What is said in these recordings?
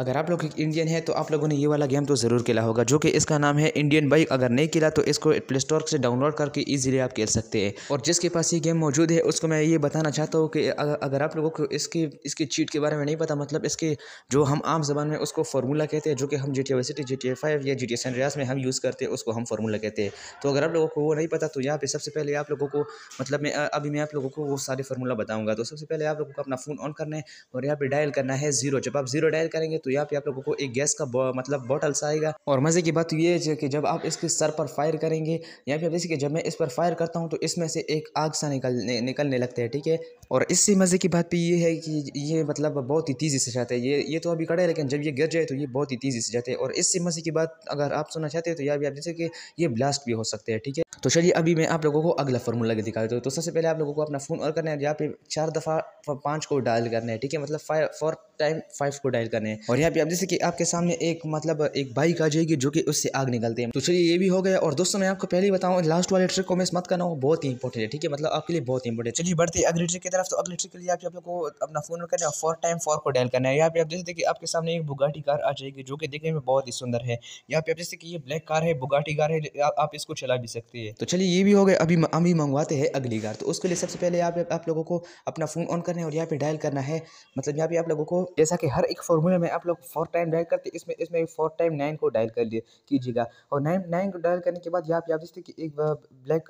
अगर आप लोग इंडियन है तो आप लोगों ने ये वाला गेम तो ज़रूर खेला होगा जो कि इसका नाम है इंडियन बाइक अगर नहीं खेला तो इसको प्ले स्टोर से डाउनलोड करके ईजिली आप खेल सकते हैं और जिसके पास ये गेम मौजूद है उसको मैं ये बताना चाहता हूँ कि अगर आप लोगों को इसके इसकी चीट के बारे में नहीं पता मतलब इसके जो हम आम जबान में उसको फार्मूला कहते हैं जो कि हम G T city G T five या जी टी एस में हम यूज़ करते हैं उसको हम फार्मूला कहते हैं तो अगर आप लोगों को वो नहीं पता तो यहाँ पर सबसे पहले आप लोगों को मतलब मैं अभी मैं आप लोगों को वो सारे फार्मूला बताऊँगा तो सबसे पहले आप लोगों को अपना फ़ोन ऑन करना है और यहाँ पर डायल करना है जीरो जब आप जीरो डायल करेंगे तो तो यहाँ पे आप लोगों को एक गैस का बो, मतलब बॉटल सा आएगा और मज़े की बात तो ये है कि जब आप इसके सर पर फायर करेंगे या फिर जैसे कि जब मैं इस पर फायर करता हूँ तो इसमें से एक आग सा निकलने निकलने लगता है ठीक है और इससे मज़े की बात भी ये है कि ये मतलब बहुत ही तेज़ी से जाते हैं ये ये तो अभी कड़ा है लेकिन जब ये गिर जाए तो ये बहुत ही तेज़ी से जाते हैं और इससे मज़े की बात अगर आप सुनना चाहते हैं तो यहाँ भी आप जैसे कि ये ब्लास्ट भी हो सकते हैं ठीक है तो चलिए अभी मैं आप लोगों को अगला फॉर्मूला के दिखा देता हूँ तो सबसे पहले आप लोगों को अपना फ़ोन और करना है यहाँ पे चार दफ़ा पाँच को डायल करना है ठीक है मतलब फाइव फोर टाइम फाइव को डायल करना है और यहाँ पे आप जैसे कि आपके सामने एक मतलब एक बाइक आ जाएगी जो कि उससे आग निकलते हैं तो चलिए ये भी हो गया और दोस्तों मैं आपको पहले ही बताऊँ लास्ट वाले ट्रिक को मिस मत करना बहुत ही इंपॉर्टेंट है ठीक है मतलब आपके लिए बहुत इंपॉर्टेंट चलिए बढ़ते अगली ट्रिक की तरफ तो अगली ट्रिक के लिए आप लोग को अपना फोन करना है फोर टाइम फोर को डायल करना है यहाँ पे आप जैसे देखिए आपके सामने एक बुगाटी कार आ जाएगी जो कि देखने में बहुत ही सुंदर है यहाँ पे आप जैसे कि ये ब्लैक कार है बुगाटी कार है आप इसको चला भी सकते हैं लिए तो चलिए ये भी हो गए अभी हम भी मंगवाते हैं अगली कार तो उसके लिए सबसे पहले यहाँ पे आप लोगों को अपना फ़ोन ऑन करना है और यहाँ पे डायल करना है मतलब यहाँ पे आप लोगों को जैसा कि हर एक फॉर्मूला में आप लोग फोर टाइम डायल करते इसमें इसमें फोर टाइम नाइन को डायल कर लिए कीजिएगा और नाइन नाइन को डायल करने के बाद यहाँ पे आप देखते कि एक ब्लैक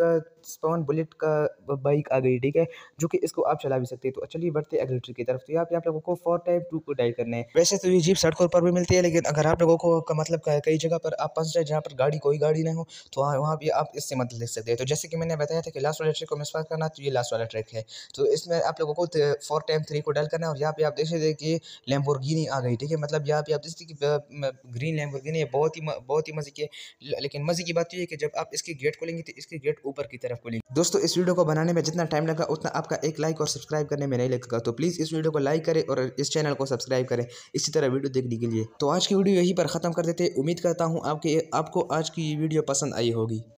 स्पॉन बुलेट का बाइक आ गई ठीक है जो कि इसको आप चला भी सकते हैं तो चलिए बढ़ते हैं एग्रीटर की तरफ तो यहाँ पे आप लोगों को फोर टाइम टू को डायल करना है वैसे तो ये जीप सड़कों पर भी मिलती है लेकिन अगर आप लोगों को मतलब कई जगह पर आप फंस जाए जहाँ पर गाड़ी कोई गाड़ी ना हो तो वहाँ वहाँ भी आप इससे मत साथ लिख सकते हैं तो जैसे कि मैंने बताया था कि लास्ट वाला ट्रिक को मिस करना तो ये लास्ट वाला ट्रिक है तो इसमें आप लोगों को फोर टाइम थ्री को डल करना है और यहाँ पे आप देख सकते कि लैम्बोर्गिनी आ गई ठीक है मतलब यहाँ पे आप देख सकते कि ग्रीन लैम्बोर्गिनी बहुत ही बहुत ही मज़े की है लेकिन मज़े की बात तो यह है कि जब आप इसके गेट खोलेंगे तो इसके गेट ऊपर की तरफ खोलेंगे दोस्तों इस वीडियो को बनाने में जितना टाइम लगा उतना आपका एक लाइक और सब्सक्राइब करने में नहीं लगेगा तो प्लीज़ इस वीडियो को लाइक करें और इस चैनल को सब्सक्राइब करें इसी तरह वीडियो देखने के लिए तो आज की वीडियो यहीं पर ख़त्म कर देते उम्मीद करता हूँ आपके आपको आज की वीडियो पसंद आई होगी